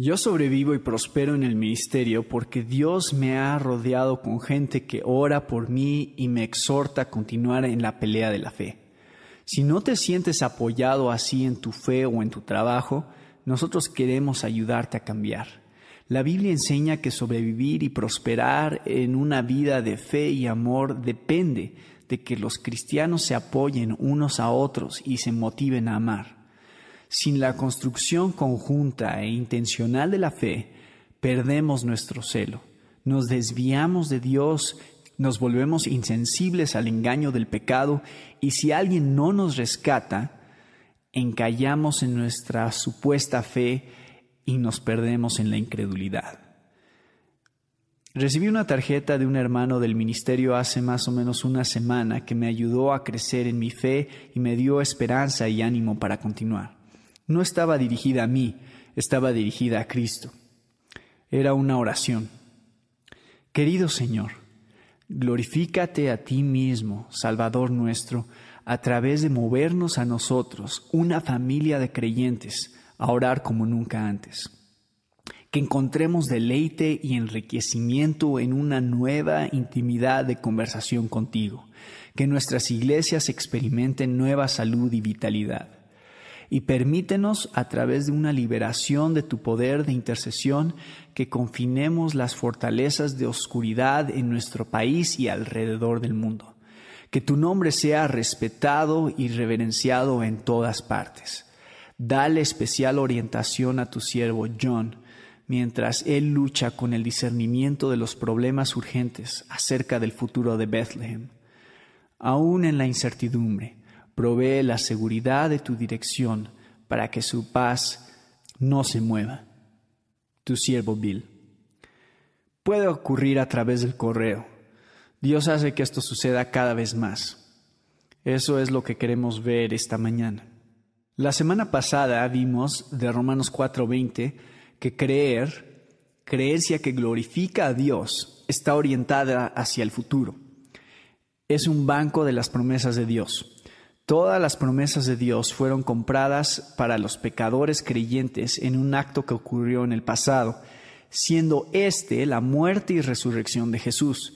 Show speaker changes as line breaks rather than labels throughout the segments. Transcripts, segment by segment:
Yo sobrevivo y prospero en el ministerio porque Dios me ha rodeado con gente que ora por mí y me exhorta a continuar en la pelea de la fe. Si no te sientes apoyado así en tu fe o en tu trabajo, nosotros queremos ayudarte a cambiar. La Biblia enseña que sobrevivir y prosperar en una vida de fe y amor depende de que los cristianos se apoyen unos a otros y se motiven a amar. Sin la construcción conjunta e intencional de la fe, perdemos nuestro celo, nos desviamos de Dios, nos volvemos insensibles al engaño del pecado y si alguien no nos rescata, encallamos en nuestra supuesta fe y nos perdemos en la incredulidad. Recibí una tarjeta de un hermano del ministerio hace más o menos una semana que me ayudó a crecer en mi fe y me dio esperanza y ánimo para continuar. No estaba dirigida a mí, estaba dirigida a Cristo. Era una oración. Querido Señor, glorifícate a ti mismo, Salvador nuestro, a través de movernos a nosotros, una familia de creyentes, a orar como nunca antes. Que encontremos deleite y enriquecimiento en una nueva intimidad de conversación contigo. Que nuestras iglesias experimenten nueva salud y vitalidad y permítenos a través de una liberación de tu poder de intercesión que confinemos las fortalezas de oscuridad en nuestro país y alrededor del mundo. Que tu nombre sea respetado y reverenciado en todas partes. Dale especial orientación a tu siervo John, mientras él lucha con el discernimiento de los problemas urgentes acerca del futuro de Bethlehem. Aún en la incertidumbre, Provee la seguridad de tu dirección para que su paz no se mueva. Tu siervo Bill. Puede ocurrir a través del correo. Dios hace que esto suceda cada vez más. Eso es lo que queremos ver esta mañana. La semana pasada vimos de Romanos 4:20 que creer, creencia que glorifica a Dios, está orientada hacia el futuro. Es un banco de las promesas de Dios. Todas las promesas de Dios fueron compradas para los pecadores creyentes en un acto que ocurrió en el pasado, siendo este la muerte y resurrección de Jesús.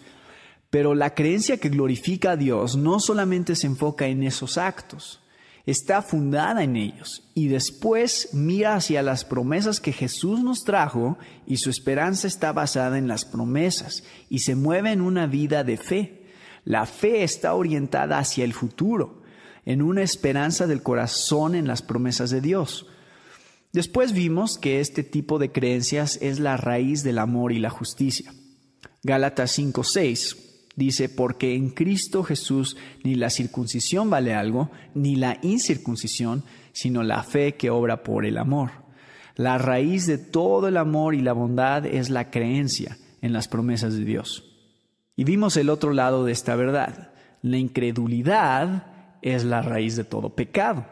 Pero la creencia que glorifica a Dios no solamente se enfoca en esos actos, está fundada en ellos y después mira hacia las promesas que Jesús nos trajo y su esperanza está basada en las promesas y se mueve en una vida de fe. La fe está orientada hacia el futuro en una esperanza del corazón en las promesas de Dios. Después vimos que este tipo de creencias es la raíz del amor y la justicia. Gálatas 5:6 dice, porque en Cristo Jesús ni la circuncisión vale algo, ni la incircuncisión, sino la fe que obra por el amor. La raíz de todo el amor y la bondad es la creencia en las promesas de Dios. Y vimos el otro lado de esta verdad. La incredulidad es la raíz de todo pecado.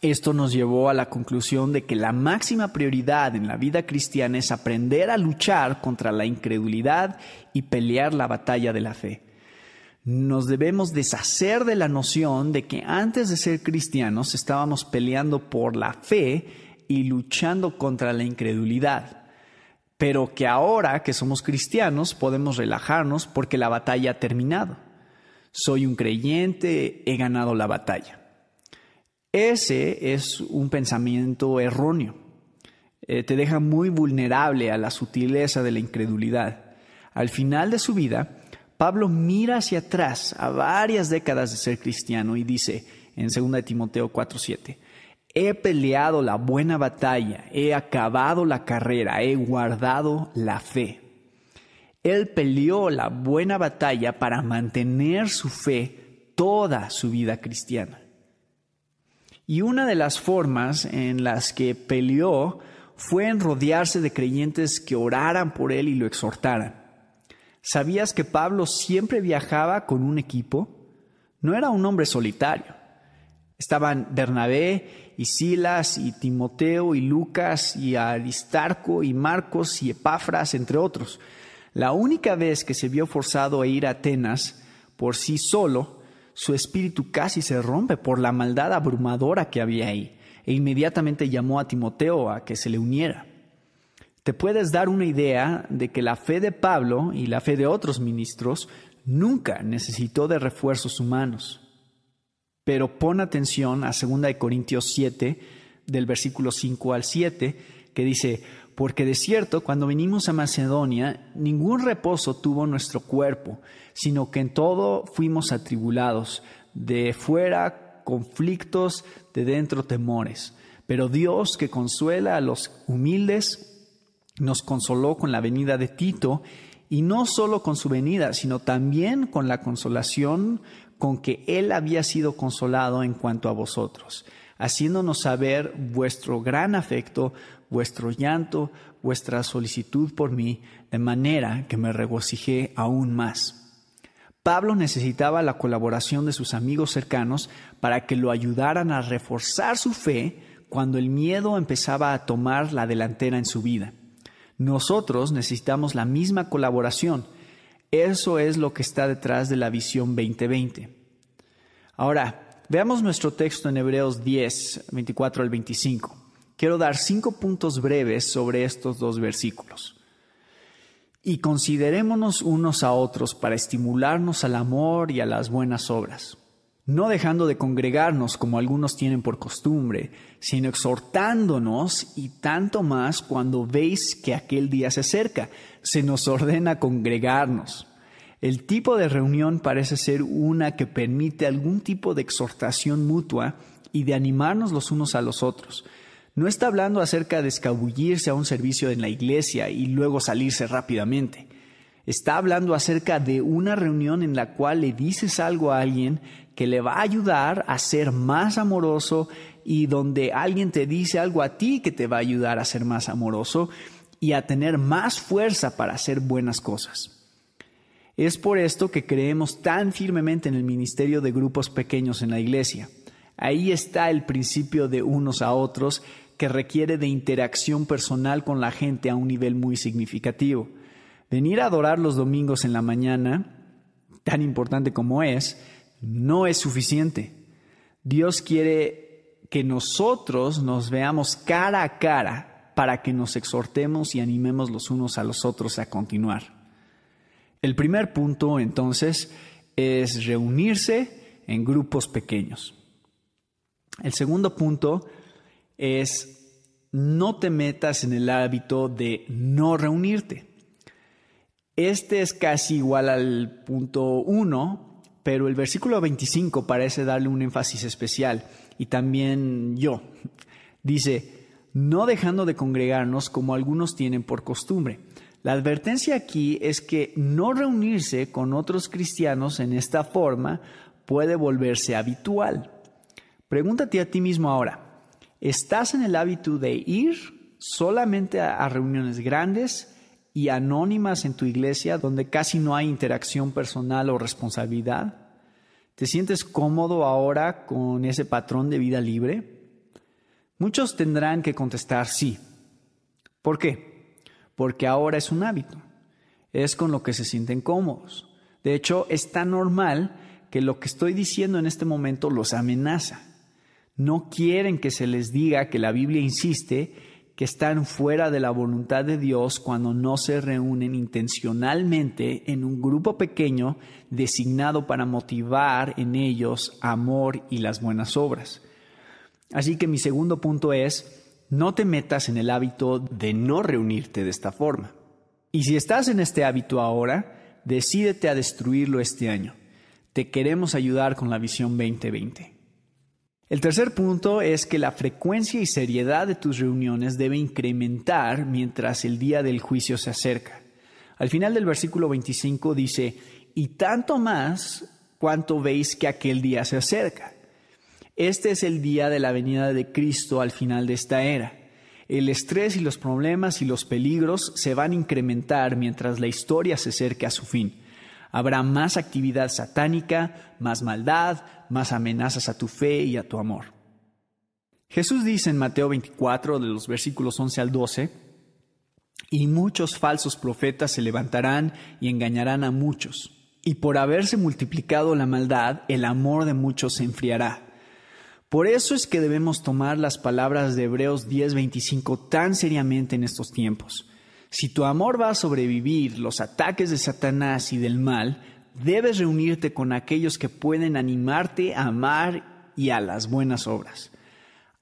Esto nos llevó a la conclusión de que la máxima prioridad en la vida cristiana es aprender a luchar contra la incredulidad y pelear la batalla de la fe. Nos debemos deshacer de la noción de que antes de ser cristianos estábamos peleando por la fe y luchando contra la incredulidad, pero que ahora que somos cristianos podemos relajarnos porque la batalla ha terminado soy un creyente, he ganado la batalla. Ese es un pensamiento erróneo. Eh, te deja muy vulnerable a la sutileza de la incredulidad. Al final de su vida, Pablo mira hacia atrás a varias décadas de ser cristiano y dice en 2 Timoteo 4:7, He peleado la buena batalla, he acabado la carrera, he guardado la fe. Él peleó la buena batalla para mantener su fe toda su vida cristiana. Y una de las formas en las que peleó fue en rodearse de creyentes que oraran por él y lo exhortaran. ¿Sabías que Pablo siempre viajaba con un equipo? No era un hombre solitario. Estaban Bernabé y Silas y Timoteo y Lucas y Aristarco y Marcos y Epafras, entre otros. La única vez que se vio forzado a ir a Atenas por sí solo, su espíritu casi se rompe por la maldad abrumadora que había ahí, e inmediatamente llamó a Timoteo a que se le uniera. Te puedes dar una idea de que la fe de Pablo y la fe de otros ministros nunca necesitó de refuerzos humanos. Pero pon atención a 2 Corintios 7, del versículo 5 al 7, que dice, porque de cierto, cuando vinimos a Macedonia, ningún reposo tuvo nuestro cuerpo, sino que en todo fuimos atribulados, de fuera conflictos, de dentro temores. Pero Dios, que consuela a los humildes, nos consoló con la venida de Tito, y no solo con su venida, sino también con la consolación con que Él había sido consolado en cuanto a vosotros haciéndonos saber vuestro gran afecto, vuestro llanto, vuestra solicitud por mí, de manera que me regocijé aún más. Pablo necesitaba la colaboración de sus amigos cercanos para que lo ayudaran a reforzar su fe cuando el miedo empezaba a tomar la delantera en su vida. Nosotros necesitamos la misma colaboración. Eso es lo que está detrás de la visión 2020. Ahora, Veamos nuestro texto en Hebreos 10, 24 al 25. Quiero dar cinco puntos breves sobre estos dos versículos. Y considerémonos unos a otros para estimularnos al amor y a las buenas obras, no dejando de congregarnos como algunos tienen por costumbre, sino exhortándonos y tanto más cuando veis que aquel día se acerca. Se nos ordena congregarnos. El tipo de reunión parece ser una que permite algún tipo de exhortación mutua y de animarnos los unos a los otros. No está hablando acerca de escabullirse a un servicio en la iglesia y luego salirse rápidamente. Está hablando acerca de una reunión en la cual le dices algo a alguien que le va a ayudar a ser más amoroso y donde alguien te dice algo a ti que te va a ayudar a ser más amoroso y a tener más fuerza para hacer buenas cosas. Es por esto que creemos tan firmemente en el ministerio de grupos pequeños en la iglesia. Ahí está el principio de unos a otros que requiere de interacción personal con la gente a un nivel muy significativo. Venir a adorar los domingos en la mañana, tan importante como es, no es suficiente. Dios quiere que nosotros nos veamos cara a cara para que nos exhortemos y animemos los unos a los otros a continuar. El primer punto entonces es reunirse en grupos pequeños. El segundo punto es no te metas en el hábito de no reunirte. Este es casi igual al punto 1, pero el versículo 25 parece darle un énfasis especial y también yo. Dice, no dejando de congregarnos como algunos tienen por costumbre, la advertencia aquí es que no reunirse con otros cristianos en esta forma puede volverse habitual. Pregúntate a ti mismo ahora, ¿estás en el hábito de ir solamente a reuniones grandes y anónimas en tu iglesia donde casi no hay interacción personal o responsabilidad? ¿Te sientes cómodo ahora con ese patrón de vida libre? Muchos tendrán que contestar sí. ¿Por qué? porque ahora es un hábito, es con lo que se sienten cómodos. De hecho, es tan normal que lo que estoy diciendo en este momento los amenaza. No quieren que se les diga que la Biblia insiste que están fuera de la voluntad de Dios cuando no se reúnen intencionalmente en un grupo pequeño designado para motivar en ellos amor y las buenas obras. Así que mi segundo punto es, no te metas en el hábito de no reunirte de esta forma. Y si estás en este hábito ahora, decídete a destruirlo este año. Te queremos ayudar con la visión 2020. El tercer punto es que la frecuencia y seriedad de tus reuniones debe incrementar mientras el día del juicio se acerca. Al final del versículo 25 dice, y tanto más cuanto veis que aquel día se acerca. Este es el día de la venida de Cristo al final de esta era. El estrés y los problemas y los peligros se van a incrementar mientras la historia se acerque a su fin. Habrá más actividad satánica, más maldad, más amenazas a tu fe y a tu amor. Jesús dice en Mateo 24, de los versículos 11 al 12, Y muchos falsos profetas se levantarán y engañarán a muchos, y por haberse multiplicado la maldad, el amor de muchos se enfriará. Por eso es que debemos tomar las palabras de Hebreos 10:25 tan seriamente en estos tiempos. Si tu amor va a sobrevivir los ataques de Satanás y del mal, debes reunirte con aquellos que pueden animarte a amar y a las buenas obras.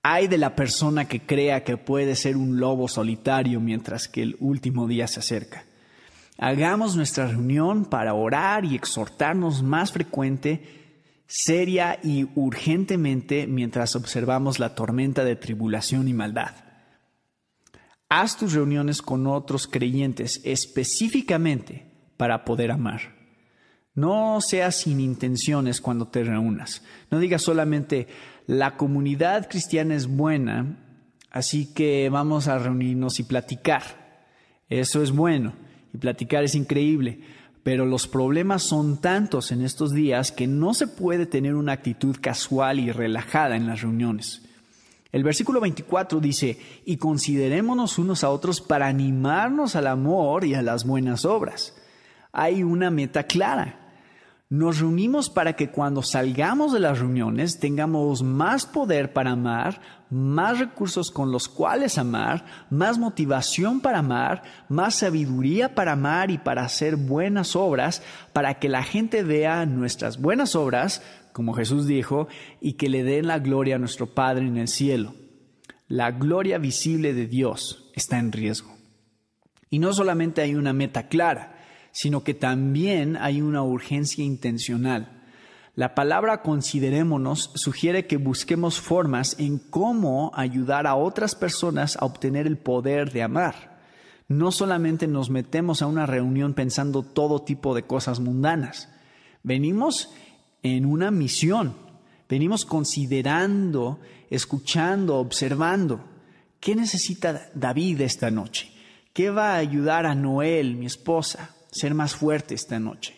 Hay de la persona que crea que puede ser un lobo solitario mientras que el último día se acerca. Hagamos nuestra reunión para orar y exhortarnos más frecuente seria y urgentemente mientras observamos la tormenta de tribulación y maldad. Haz tus reuniones con otros creyentes específicamente para poder amar. No seas sin intenciones cuando te reúnas. No digas solamente, la comunidad cristiana es buena, así que vamos a reunirnos y platicar. Eso es bueno, y platicar es increíble pero los problemas son tantos en estos días que no se puede tener una actitud casual y relajada en las reuniones. El versículo 24 dice, y considerémonos unos a otros para animarnos al amor y a las buenas obras. Hay una meta clara, nos reunimos para que cuando salgamos de las reuniones tengamos más poder para amar, más recursos con los cuales amar, más motivación para amar, más sabiduría para amar y para hacer buenas obras, para que la gente vea nuestras buenas obras, como Jesús dijo, y que le den la gloria a nuestro Padre en el cielo. La gloria visible de Dios está en riesgo. Y no solamente hay una meta clara, sino que también hay una urgencia intencional. La palabra considerémonos sugiere que busquemos formas en cómo ayudar a otras personas a obtener el poder de amar. No solamente nos metemos a una reunión pensando todo tipo de cosas mundanas. Venimos en una misión. Venimos considerando, escuchando, observando. ¿Qué necesita David esta noche? ¿Qué va a ayudar a Noel, mi esposa? ser más fuerte esta noche.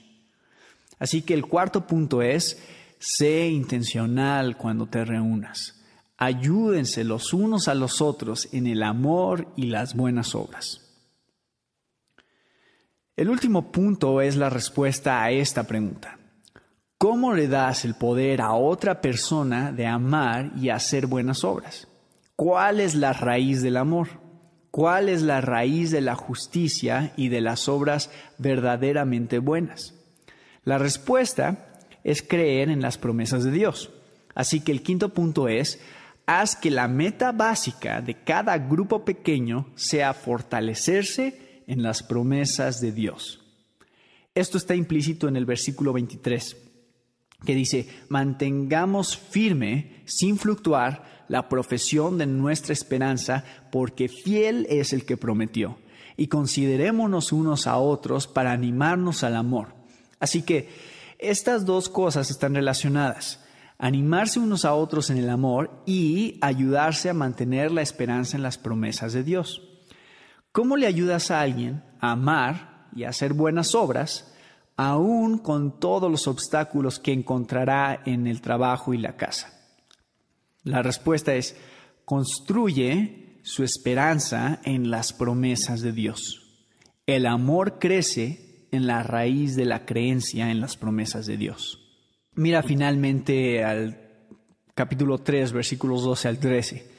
Así que el cuarto punto es, sé intencional cuando te reúnas. Ayúdense los unos a los otros en el amor y las buenas obras. El último punto es la respuesta a esta pregunta. ¿Cómo le das el poder a otra persona de amar y hacer buenas obras? ¿Cuál es la raíz del amor? cuál es la raíz de la justicia y de las obras verdaderamente buenas. La respuesta es creer en las promesas de Dios. Así que el quinto punto es, haz que la meta básica de cada grupo pequeño sea fortalecerse en las promesas de Dios. Esto está implícito en el versículo 23 que dice, mantengamos firme, sin fluctuar, la profesión de nuestra esperanza, porque fiel es el que prometió, y considerémonos unos a otros para animarnos al amor. Así que estas dos cosas están relacionadas, animarse unos a otros en el amor y ayudarse a mantener la esperanza en las promesas de Dios. ¿Cómo le ayudas a alguien a amar y a hacer buenas obras? aún con todos los obstáculos que encontrará en el trabajo y la casa? La respuesta es, construye su esperanza en las promesas de Dios. El amor crece en la raíz de la creencia en las promesas de Dios. Mira finalmente al capítulo 3, versículos 12 al 13.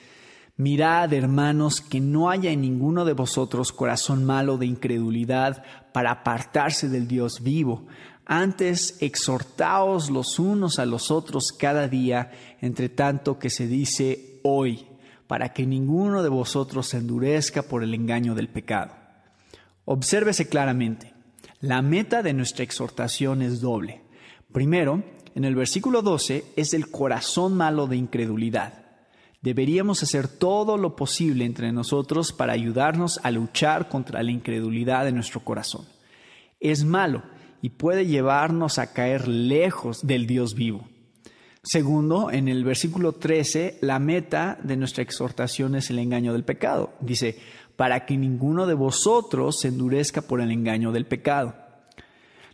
Mirad, hermanos, que no haya en ninguno de vosotros corazón malo de incredulidad para apartarse del Dios vivo. Antes exhortaos los unos a los otros cada día, entre tanto que se dice hoy, para que ninguno de vosotros se endurezca por el engaño del pecado. Obsérvese claramente, la meta de nuestra exhortación es doble. Primero, en el versículo 12 es el corazón malo de incredulidad. Deberíamos hacer todo lo posible entre nosotros para ayudarnos a luchar contra la incredulidad de nuestro corazón. Es malo y puede llevarnos a caer lejos del Dios vivo. Segundo, en el versículo 13, la meta de nuestra exhortación es el engaño del pecado. Dice, para que ninguno de vosotros se endurezca por el engaño del pecado.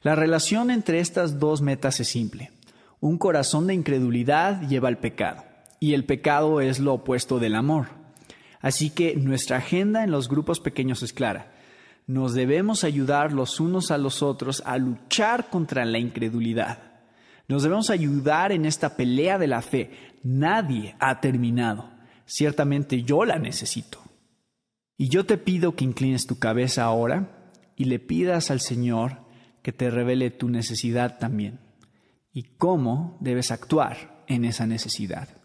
La relación entre estas dos metas es simple. Un corazón de incredulidad lleva al pecado y el pecado es lo opuesto del amor. Así que nuestra agenda en los grupos pequeños es clara. Nos debemos ayudar los unos a los otros a luchar contra la incredulidad. Nos debemos ayudar en esta pelea de la fe. Nadie ha terminado. Ciertamente yo la necesito. Y yo te pido que inclines tu cabeza ahora y le pidas al Señor que te revele tu necesidad también y cómo debes actuar en esa necesidad.